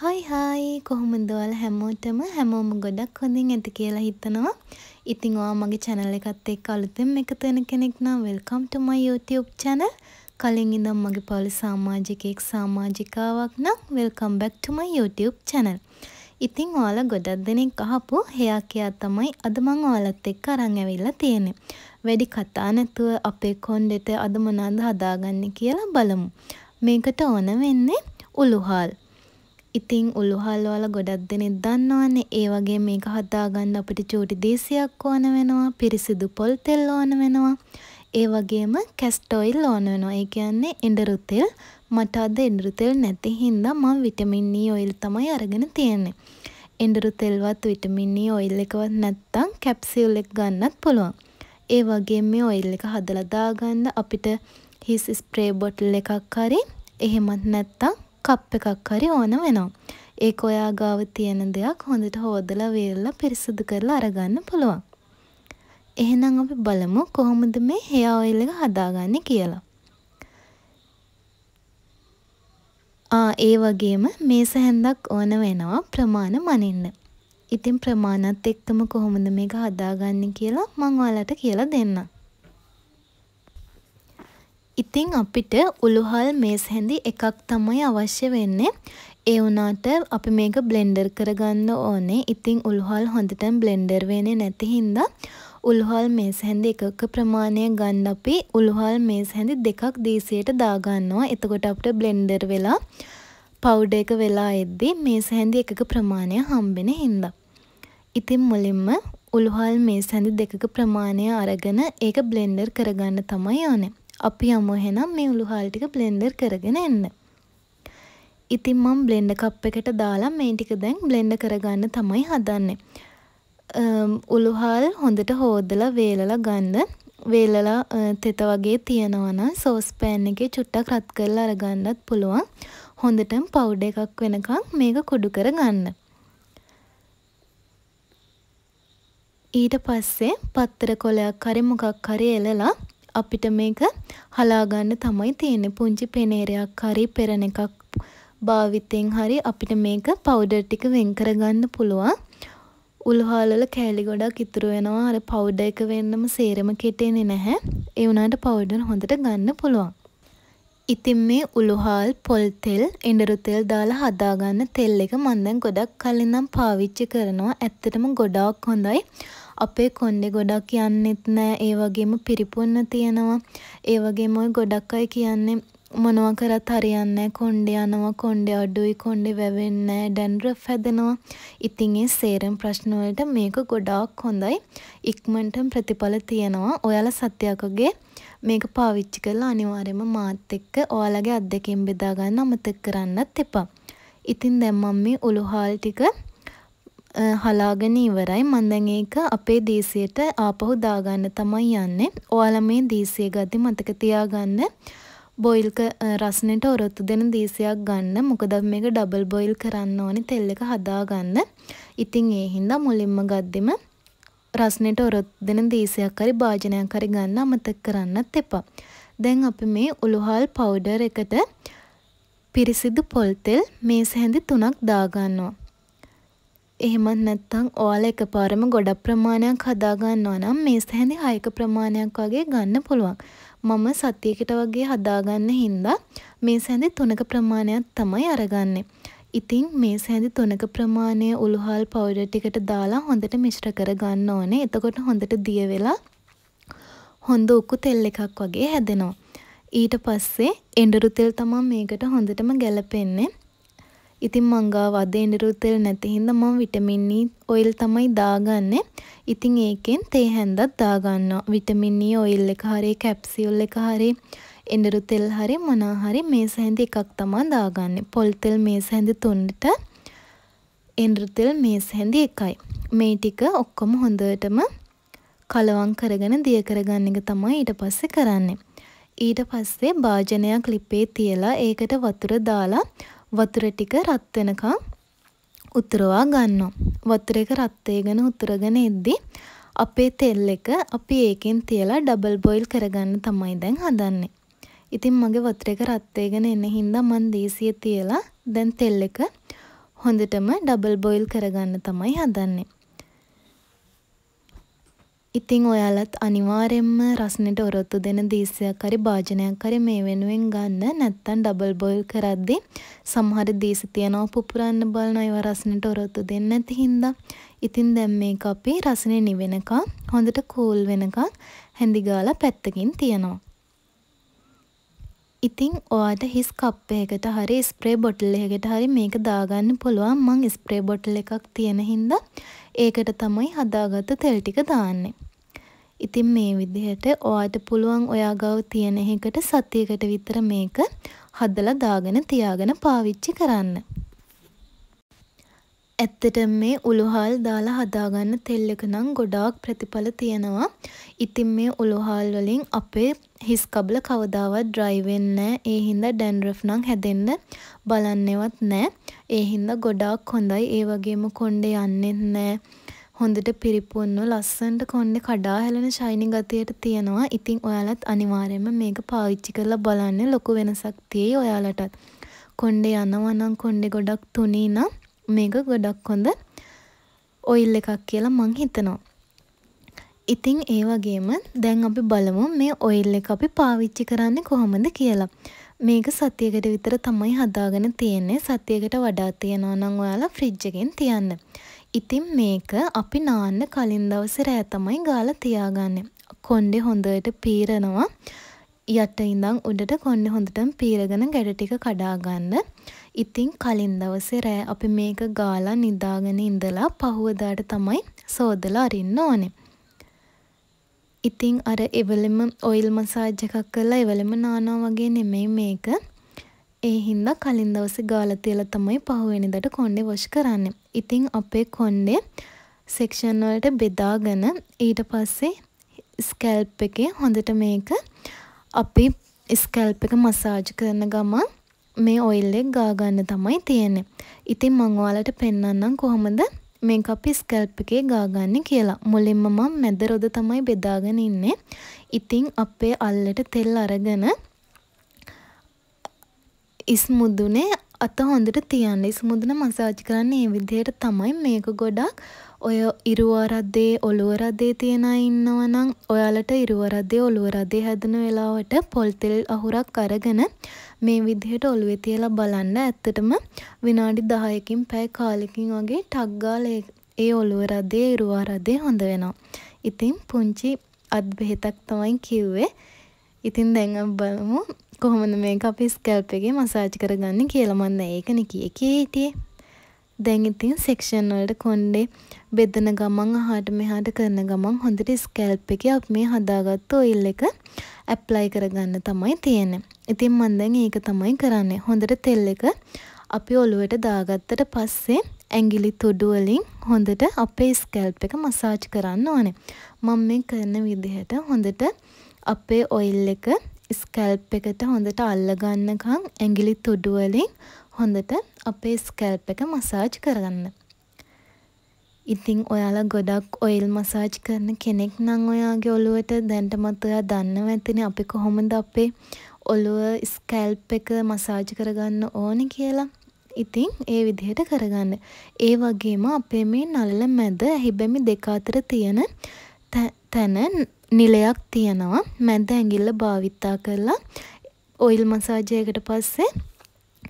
හයි හයි කොහොමද ඔයාලා හැමෝටම හැමෝම ගොඩක් හොඳින් ඇති කියලා හිතනවා. ඉතින් ඔයා මගේ channel එකත් එක්ක අලුතෙන් එකතු වෙන කෙනෙක් නම් welcome to my YouTube channel. කලින් ඉඳන් මගේ පවුලේ සමාජිකයෙක් සමාජිකාවක් නම් welcome back to my YouTube channel. ඉතින් ඔයාලා ගොඩක් දෙනෙක් අහපු heya කියා තමයි අද මම ඔයාලත් එක්ක අරන් ඇවිල්ලා තියෙන්නේ. වැඩි කතා නැතුව අපේ කොණ්ඩෙට අද මොනවාද හදාගන්නේ කියලා බලමු. මේකට ඕන වෙන්නේ උලුහාල්. ඉතිං උළුහල්වල ගොඩක් දෙනෙක් දන්නවන්නේ ඒ වගේ මේක හදාගන්න අපිට චූටි දීසියක් ඕන වෙනවා පිරිසිදු පොල් තෙල් ඕන වෙනවා ඒ වගේම කැස්ටෝයිල් ඕන වෙනවා ඒ කියන්නේ එඬරු තෙල් මට අද එඬරු තෙල් නැති හින්දා මම විටමින් E ඔයිල් තමයි අරගෙන තියෙන්නේ එඬරු තෙල්වත් විටමින් E ඔයිල් එකවත් නැත්තම් කැප්සියුල් එක ගන්නත් පුළුවන් ඒ වගේ මේ ඔයිල් එක හදලා දාගන්න අපිට හිස් ස්ප්‍රේ බොටල් එකක් හරි එහෙමත් නැත්තම් කප් එකක් හරි ඕන වෙනවා. ඒක ඔයා ගාව තියෙන දෙයක් හොඳට හෝදලා වේලලා පිරිසිදු කරලා අරගන්න පුළුවන්. එහෙනම් අපි බලමු කොහොමද මේ හෙයා ඔයිල් එක හදාගන්නේ කියලා. ආ ඒ වගේම මේ සැහැන්දක් ඕන වෙනවා ප්‍රමාණ මනින්න. ඉතින් ප්‍රමාණත් එක්කම කොහොමද මේක හදාගන්නේ කියලා මං ඔයාලට කියලා දෙන්නම්. ඉතින් අපිට උළුහල් මේස් හැඳි එකක් තමයි අවශ්‍ය වෙන්නේ. ඒ වුණාට අපි මේක බ්ලෙන්ඩර් කරගන්න ඕනේ. ඉතින් උළුහල් හොඳටම බ්ලෙන්ඩර් වෙන්නේ නැති හින්දා උළුහල් මේස් හැඳි එකක ප්‍රමාණය ගන්න අපි උළුහල් මේස් හැඳි දෙකක් දීසියට දාගන්නවා. එතකොට අපිට බ්ලෙන්ඩර් වෙලා පවුඩර් එක වෙලා එද්දී මේස් හැඳි එකක ප්‍රමාණය හම්බෙන හින්දා. ඉතින් මුලින්ම උළුහල් මේස් හැඳි දෙකක ප්‍රමාණය අරගෙන ඒක බ්ලෙන්ඩර් කරගන්න තමයි ඕනේ. අපි යමු එහෙනම් මේ උළු හාල් ටික බ්ලෙන්ඩර් කරගෙන එන්න. ඉතින් මම බ්ලෙන්ඩර් කප් එකට දාලා මේ ටික දැන් බ්ලෙන්ඩර් කරගන්න තමයි හදන්නේ. උළු හාල් හොඳට හොදලා වේලලා ගන්න. වේලලා තෙත වගේ තියෙනවා නම් සෝස් පෑන් එකේ චුට්ටක් රත් කරලා අරගන්නත් පුළුවන්. හොඳටම පවුඩර් එකක් වෙනකන් මේක කුඩු කරගන්න. ඊට පස්සේ පත්තර කොලයක් හරි මොකක් හරි එලලා අපිට මේක හලා ගන්න තමයි තියෙන්නේ. පුංචි පෙනේරයක් හරි පෙරණ එකක් භාවිතයෙන් හරි අපිට මේක පවුඩර් ටික වෙන් කරගන්න පුළුවන්. උල්හාල වල කෑලි ගොඩක් ඉතුරු වෙනවා. අර පවුඩර් එක වෙන්නම සේරම කෙටෙන්නේ නැහැ. ඒ වුණාට පවුඩර් හොඳට ගන්න පුළුවන්. ඉතින් මේ උළුහාල් පොල් තෙල් එඬරු තෙල් දාලා හදාගන්න තෙල් එක මම දැන් ගොඩක් කලින් නම් පාවිච්චි කරනවා. ඇත්තටම ගොඩාක් හොඳයි. අපේ කොණ්ඩේ ගොඩක් යන්නෙත් නෑ. ඒ වගේම පිරිපුන්න තියෙනවා. ඒ වගේම ඔය ගොඩක් අය කියන්නේ මොනවා කරත් හරියන්නේ නෑ. කොණ්ඩේ යනවා, කොණ්ඩේ අඩුයි, කොණ්ඩේ වැවෙන්නේ නෑ, ඩැන්ඩ්‍රෆ් හැදෙනවා. ඉතින් ඒ සේරම ප්‍රශ්න වලට මේක ගොඩාක් හොඳයි. ඉක්මනටම ප්‍රතිඵල තියෙනවා. ඔයාලා සත්‍යකගේ මේක පාවිච්චි කරලා අනිවාර්යයෙන්ම මාත් එක්ක ඔයාලගේ අත්දැකීම් බෙදා ගන්න අමතක කරන්නත් එපා. ඉතින් දැන් මම මේ උලුහාල් ටික හලාගෙන ඉවරයි. මං දැන් ඒක අපේ දීසියට ආපහු දාගන්න තමයි යන්නේ. ඔයාලා මේ දීසිය ගද්දි මතක තියාගන්න බොයිල් රස්නෙට ඔරොත්තු දෙන දීසියක් ගන්න. මොකද මේක ඩබල් බොයිල් කරන්න ඕනේ තෙල් එක හදාගන්න. ඉතින් ඒ හින්දා මුලින්ම ගද්දිම රස්නෙට ඔරොත්තු දෙන දීසියක් හරි භාජනයක් හරි ගන්න අමතක කරන්නත් එපා. දැන් අපි මේ උලුහල් පවුඩර් එකට පිරිසිදු පොල් තෙල් මේස හැඳි තුනක් දාගන්නවා. එහෙමත් නැත්නම් ඔයාලා එකපාරම ගොඩක් ප්‍රමාණයක් හදා ගන්නවා නම් මේ සැඳි හයක ප්‍රමාණයක් වගේ ගන්න පුළුවන්. මම සතියකට වගේ හදාගන්න හින්දා මේ සැඳි තුනක ප්‍රමාණයක් තමයි අරගන්නේ. ඉතින් මේ සැඳි තුනක ප්‍රමාණය උලුහල් පවුඩර් ටිකට දාලා හොඳට මිශ්‍ර කර ගන්න ඕනේ. එතකොට හොඳට දිය වෙලා හොඳ උකු තෙල් එකක් වගේ හැදෙනවා. ඊට පස්සේ එඬරු තෙල් තමයි මේකට හොඳටම ගැලපෙන්නේ. ඉතින් මං ගාව අද එඬරු තෙල් නැති හින්දා මම විටමින් E ඔයිල් තමයි දාගන්නේ. ඉතින් ඒකෙන් තේ හැන්දක් දාගන්නවා. විටමින් E ඔයිල් එක හරි කැප්සියුල් එක හරි එඬරු තෙල් හරි මොනා හරි මේස හැඳි එකක් තමයි දාගන්නේ. පොල් තෙල් මේස හැඳි තුනට එඬරු තෙල් මේස හැඳි එකයි. මේ ටික ඔක්කොම හොඳටම කලවම් කරගෙන දිය කරගන්න එක තමයි ඊට පස්සේ කරන්නේ. ඊට පස්සේ භාජනයක් ලිපේ තියලා ඒකට වතුර දාලා වතුර ටික රත් වෙනකන් උතුරවා ගන්නවා. වතුර එක රත් වෙගෙන උතුරගෙන එද්දී අපේ තෙල් එක අපි ඒකෙන් තියලා ඩබල් බොයිල් කරගන්න තමයි දැන් හදන්නේ. ඉතින් මගේ වතුර එක රත් වෙගෙන එන හින්දා මං දීසිය තියලා දැන් තෙල් එක හොඳටම ඩබල් බොයිල් කරගන්න තමයි හදන්නේ. ඉතින් ඔයාලත් අනිවාර්යෙන්ම රස්නෙට ඔරොත්තු දෙන දීසයක් හරි භාජනයක් හරි මේ වෙනුවෙන් ගන්න නැත්තම් ඩබල් බොයිල් කරද්දී සමහර දීස තියනවා පුපුරන්න බලන ඒවා රස්නෙට ඔරොත්තු දෙන්නේ නැති හින්දා ඉතින් දැන් මේක අපි රසනේ නිවෙනකන් හොඳට කූල් වෙනකන් හැඳි ගාලා පැත්තකින් තියනවා ඉතින් ඔයාට හිස් කප් එකකට හරි ස්ප්‍රේ බොටල් එකකට හරි මේක දාගන්න පුළුවන් මං ස්ප්‍රේ බොටල් එකක් තියෙන හින්දා ඒකට තමයි හදාගත්ත තෙල් ටික දාන්නේ. ඉතින් මේ විදිහට ඔයාට පුළුවන් ඔයා ගාව තියෙන එකකට සතියකට විතර මේක හදලා දාගෙන තියාගෙන පාවිච්චි කරන්න. ඇත්තටම මේ උලුහාල් දාලා හදාගන්න තෙල් එක නම් ගොඩාක් ප්‍රතිඵල තියෙනවා. ඉතින් මේ උලුහාල් වලින් අපේ හිස් කබල කවදාවත් dry වෙන්නේ නැහැ. ඒ හින්දා dandruff නම් හැදෙන්න බලන්නේවත් නැහැ. ඒ හින්දා ගොඩාක් හොඳයි. ඒ වගේම කොණ්ඩේ යන්නේත් නැහැ. හොඳට පිරිපුන්ව ලස්සනට කොණ්ඩේ කඩා හැලෙන ෂයිනි ගතියට තියෙනවා. ඉතින් ඔයාලත් අනිවාර්යයෙන්ම මේක පාවිච්චි කරලා බලන්න ලොකු වෙනසක් තියෙයි ඔයාලටත්. කොණ්ඩේ යනවා නම් කොණ්ඩේ ගොඩක් තුනී නම් මේක ගොඩක් හොඳ ඔයිල් එකක් කියලා මං හිතනවා. ඉතිං ඒ වගේම දැන් අපි බලමු මේ ඔයිල් එක අපි පාවිච්චි කරන්නේ කොහොමද කියලා. මේක සතියකට විතර තමයි හදාගෙන තියෙන්නේ සතියකට වඩා තියෙනවා නම් ඔයාලා ෆ්‍රිජ් එකෙන් තියන්න. ඉතින් මේක අපි නාන්න කලින් දවසේ රෑ තමයි ගාලා තියාගන්නේ. කොණ්ඩේ හොඳට පීරනවා. යට ඉඳන් උඩට කොන්න හොඳටම පීරගෙන ගැට ටික කඩා ගන්න. ඉතින් කලින් දවසේ රෑ අපි මේක ගාලා නිදාගෙන ඉඳලා පහුවදාට තමයි සෝදලා අරින්න ඕනේ. ඉතින් අර එවලෙම ඔයිල් මසාජ් එකක් කරලා එවලෙම නානවා වගේ නෙමෙයි මේක. ඒ හින්දා කලින් දවසේ ගාලා තියලා තමයි පහුවෙනිදාට කොණ්ඩේ වොෂ් කරන්නේ. ඉතින් අපේ කොණ්ඩේ සෙක්ෂන් වලට බෙදාගෙන ඊට පස්සේ ස්කැල්ප් එකේ හොඳට මේක අපි ස්කැල්ප් එක මසාජ් කරන ගමන් මේ ඔයිල් එක ගා ගන්න තමයි තියෙන්නේ. ඉතින් මම ඔයාලට පෙන්නන්නම් කොහොමද මේක අපි ස්කැල්ප් එකේ ගා ගන්න කියලා. මුලින්ම මම මැද රොද තමයි බෙදාගෙන ඉන්නේ. ඉතින් අපේ අල්ලට තෙල් අරගෙන ඉස්මුදුනේ අත හොඳට තියන්න. ඉස්මුදුන මසාජ් කරන්න ඒ විදිහට තමයි මේක ගොඩක් ඔය ඉරුව රද්දේ ඔළුව රද්දේ තියෙන අය ඉන්නවනම් ඔයාලට ඉරුව රද්දේ ඔළුව රද්දේ හැදෙන වෙලාවට පොල් තෙල් අහුරක් අරගෙන මේ විදිහට ඔළුවේ තියලා බලන්න ඇත්තටම විනාඩි 10කින් පැය කාලෙකින් වගේ ටක් ගාලා ඒ ඔළුව රද්දේ ඉරුව රද්දේ හොඳ වෙනවා. ඉතින් පුංචි අත් බෙහෙතක් තමයි කිව්වේ. ඉතින් දැන් බලමු කොහොමද මේක අපි ස්කල්ප් එකේ මසාජ් කරගන්නේ කියලා මම දැන් ඒකනේ කියේ කීටියේ. දැන් ඉතින් සෙක්ෂන් වලට කොණ්ඩේ බෙදන ගමන් අහාට මෙහාට කරන ගමන් හොඳට ස්කල්ප් එකේ අපි මේ හදාගත්ත ඔයිල් එක ඇප්ලයි කරගන්න තමයි තියෙන්නේ. ඉතින් මම දැන් ඒක තමයි කරන්නේ. හොඳට තෙල් එක අපි ඔලුවට දාගත්තට පස්සේ ඇඟිලි තුඩු වලින් හොඳට අපේ ස්කල්ප් එක මසාජ් කරන්න ඕනේ. මම මේ කරන විදිහට හොඳට අපේ ඔයිල් එක ස්කැල්ප් එකට හොඳට අල්ලගන්නකම් ඇඟිලි තුඩු වලින් හොඳට අපේ ස්කැල්ප් එක මසාජ් කරගන්න. ඉතින් ඔයාලා ගොඩක් ඔයිල් මසාජ් කරන කෙනෙක් නම් ඔයාගේ ඔළුවට දැනටමත් ඔයා දන්නව ඇතිනේ අපි කොහොමද අපේ ඔළුව ස්කැල්ප් එක මසාජ් කරගන්න ඕනේ කියලා. ඉතින් ඒ විදිහට කරගන්න. ඒ වගේම අපේ මේ නළල මැද ඇහිබැමි දෙක අතර තියෙන තැන නිලයක් තියෙනවා මැද ඇඟිල්ල භාවිතා කරලා ඔයිල් මසාජයකට පස්සේ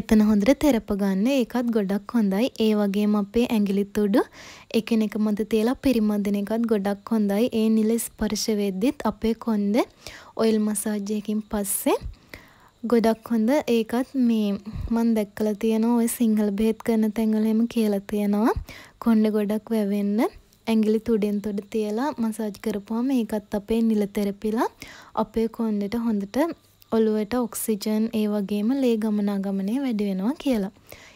එතන හොඳට තෙරප ගන්න ඒකත් ගොඩක් හොඳයි ඒ වගේම අපේ ඇඟිලි තුඩු එකිනෙක මත තියලා පිරිමදින එකත් ගොඩක් හොඳයි ඒ නිල ස්පර්ශ වෙද්දිත් අපේ කොන්ද ඔයිල් මසාජයකින් පස්සේ ගොඩක් හොඳ ඒකත් මේ මන් දැක්කලා තියෙනවා ඔය සිංහල බෙහෙත් කරන තැන්වල එහෙම කියලා තියෙනවා කොණ්ඩ ගොඩක් වැවෙන්න ඇඟිලි තුඩෙන් තුඩ තියලා මසාජ් කරපුවාම ඒකත් අපේ නිල තෙරපිලා අපේ කොණ්ඩෙට හොඳට ඔළුවට ඔක්සිජන් ඒ වගේම ලේ ගමනාගමනය වැඩි වෙනවා කියලා.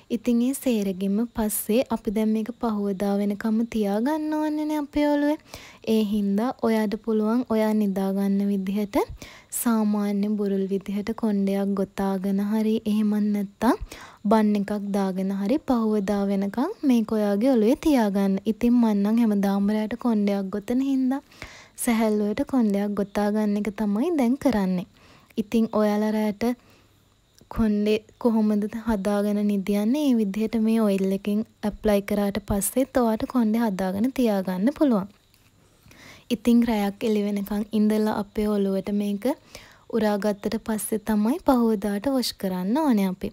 ඉතින් ඒ සේරගෙම පස්සේ අපි දැන් මේක පහවදා වෙනකම් තියාගන්න ඕනනේ අපේ ඔළුවේ. ඒ හින්දා ඔයාට පුළුවන් ඔයා නිදාගන්න විදිහට සාමාන්‍ය බුරුල් විදිහට කොණ්ඩයක් ගොතාගෙන හරි එහෙම නැත්තම් බන් එකක් දාගෙන හරි පහවදා වෙනකම් මේක ඔයාගේ ඔළුවේ තියාගන්න. ඉතින් මන් නම් හැමදාම රැට කොණ්ඩයක් ගොතන හින්දා සැහැල්ලුවට කොණ්ඩයක් ගොතා ගන්න එක තමයි දැන් කරන්නේ. ඉතින් ඔයාලා රැට කොණ්ඩේ කොහොමද හදාගෙන නිදියන්නේ ඒ විදිහට මේ ඔයිල් එකෙන් ඇප්ලයි කරාට පස්සෙත් ඔයාට කොණ්ඩේ හදාගෙන තියාගන්න පුළුවන්. ඉතින් රැයක් එළි වෙනකන් ඉඳලා අපේ ඔළුවට මේක උරාගත්තට පස්සේ තමයි පහෝදාට වොෂ් කරන්න ඕනේ අපි.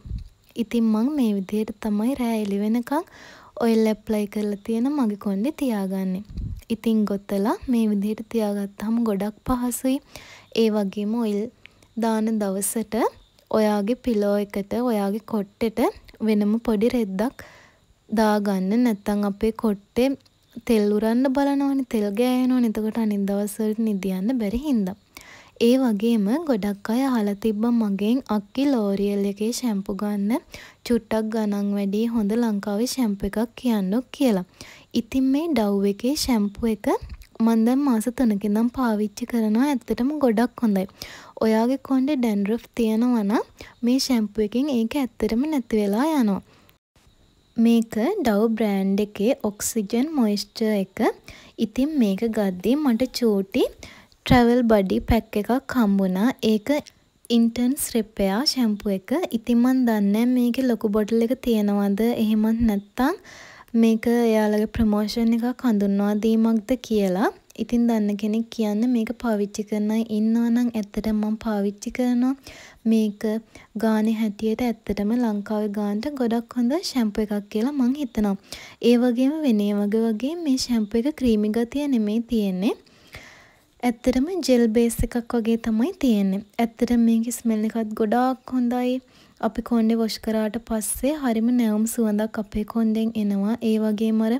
ඉතින් මං මේ විදිහට තමයි රෑ එළි වෙනකන් ඔයිල් ඇප්ලයි කරලා තියෙන මගේ කොණ්ඩේ තියාගන්නේ. ඉතින් ගොතලා මේ විදිහට තියාගත්තාම ගොඩක් පහසුයි. ඒ වගේම ඔයිල් දාන දවසට ඔයාගේ පිලෝ එකට ඔයාගේ කොට්ටෙට වෙනම පොඩි රෙද්දක් දාගන්න නැත්තම් අපේ කොට්ටේ තෙල් උරන්න බලනවනේ තෙල් ගෑවෙනවනේ එතකොට අනිත් දවස්වලට නිදියන්න බැරි හින්දා. ඒ වගේම ගොඩක් අය අහලා තිබ්බා මගෙන් අක්කි ලෝරියල් එකේ ෂැම්පු ගන්න චුට්ටක් ගණන් වැඩි හොඳ ලංකාවේ ෂැම්පු එකක් කියන්නෝ කියලා. ඉතින් මේ ඩව් එකේ ෂැම්පු එක මන් දැන් මාස තුනක ඉඳන් පාවිච්චි කරනවා. ඇත්තටම ගොඩක් හොඳයි. ඔයාගේ කොණ්ඩේ ඩැන්ඩ්‍රෆ් තියෙනවා නම් මේ ෂැම්පු එකෙන් ඒක ඇත්තටම නැති වෙලා යනවා. මේක ඩව් බ්‍රෑන්ඩ් එකේ ඔක්සිජන් මොයිස්චර් එක. ඉතින් මේක ගද්දී මට චූටි ට්‍රැවල් බඩි පැක් එකක් හම්බුණා. ඒක ඉන්ටර්න්ස් රිපයා ෂැම්පු එක. ඉතින් මන් දන්නේ මේකේ ලොකු බොටල් එක තියෙනවද එහෙමත් නැත්නම් මේක එයාලගේ ප්‍රමෝෂන් එකක් හඳුන්වා දීමක්ද කියලා. ඉතින් දන්න කෙනෙක් කියන්න මේක පාවිච්චි කරන අය ඉන්නවා නම් ඇත්තටම මම පාවිච්චි කරනවා. මේක ගානේ හැටියට ඇත්තටම ලංකාවේ ගානට ගොඩක් හොඳ ෂැම්පූ එකක් කියලා මං හිතනවා. ඒ වගේම වෙන වගේ වගේ මේ ෂැම්පූ එක ක්‍රීමි ගතිය නෙමෙයි තියෙන්නේ. ඇත්තටම ජෙල් බේස් එකක් වගේ තමයි තියෙන්නේ. ඇත්තටම මේකේ ස්මෙල් එකත් ගොඩාක් හොඳයි. අපි කොණ්ඩේ වොෂ් කරාට පස්සේ හරිම නැවුම් සුවඳක් අපේ කොණ්ඩෙන් එනවා. ඒ වගේම අර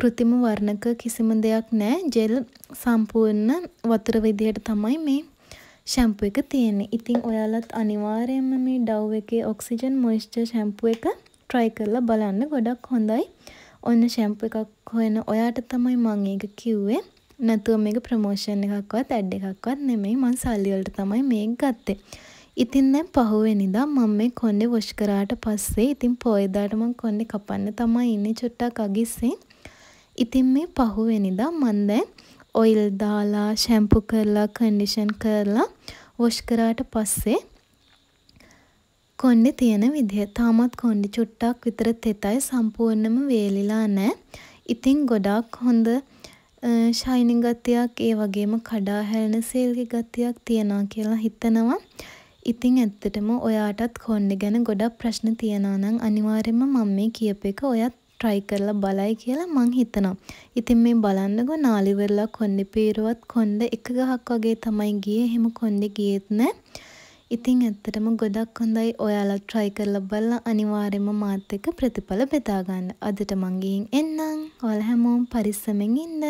કૃතිම වර්ණක කිසිම දෙයක් නැහැ. ජෙල් සම්පූර්ණ වතුර විදියට තමයි මේ ෂැම්පූ එක තියෙන්නේ. ඉතින් ඔයාලත් අනිවාර්යයෙන්ම මේ Dove එකේ ඔක්සිජන් මොයිස්චර් ෂැම්පූ එක try කරලා බලන්න ගොඩක් හොඳයි. ඔන්න ෂැම්පූ එකක් හොයන ඔයාට තමයි මම ඒක කිව්වේ. නැතුව මේක ප්‍රමෝෂන් එකක්වත් ඇඩ් එකක්වත් නෙමෙයි මං සල්ලි වලට තමයි මේක ගත්තේ. ඉතින් දැන් පහුවෙනිදා මම මේ කොන්නේ වොෂ් කරාට පස්සේ ඉතින් පොයදාට මම කොන්නේ කපන්න තමයි ඉන්නේ චුට්ටක් අගිස්සේ. ඉතින් මේ පහුවෙනිදා මම දැන් ඔයිල් දාලා ෂැම්පු කරලා කන්ඩිෂන් කරලා වොෂ් කරාට පස්සේ කොන්නේ තියෙන විදිහ තාමත් කොන්නේ චුට්ටක් විතර තෙතයි සම්පූර්ණම වේලිලා නැහැ. ඉතින් ගොඩාක් හොඳ ශයිනින් ගතියක් ඒ වගේම කඩා හැලෙන සීල්ගේ ගතියක් තියනවා කියලා හිතනවා. ඉතින් ඇත්තටම ඔයාටත් කොණ්ඩෙ ගැන ගොඩක් ප්‍රශ්න තියෙනවා නම් අනිවාර්යයෙන්ම මම මේ කියපු එක ඔයත් try කරලා බලයි කියලා මං හිතනවා. ඉතින් මේ බලන්නකෝ නාලිවරලා කොණ්ඩෙ පීරුවත් කොණ්ඩ එක ගහක් වගේ තමයි ගියේ. එහෙම කොණ්ඩෙ ගියෙත් නෑ. ඉතින් ඇත්තටම ගොඩක් හොඳයි ඔයාලා try කරලා බලලා අනිවාර්යයෙන්ම මාත් එක්ක ප්‍රතිඵල බෙදා ගන්න. අදට මං ගිහින් එන්නම්. ඔයාලා හැමෝම පරිස්සමෙන් ඉන්න.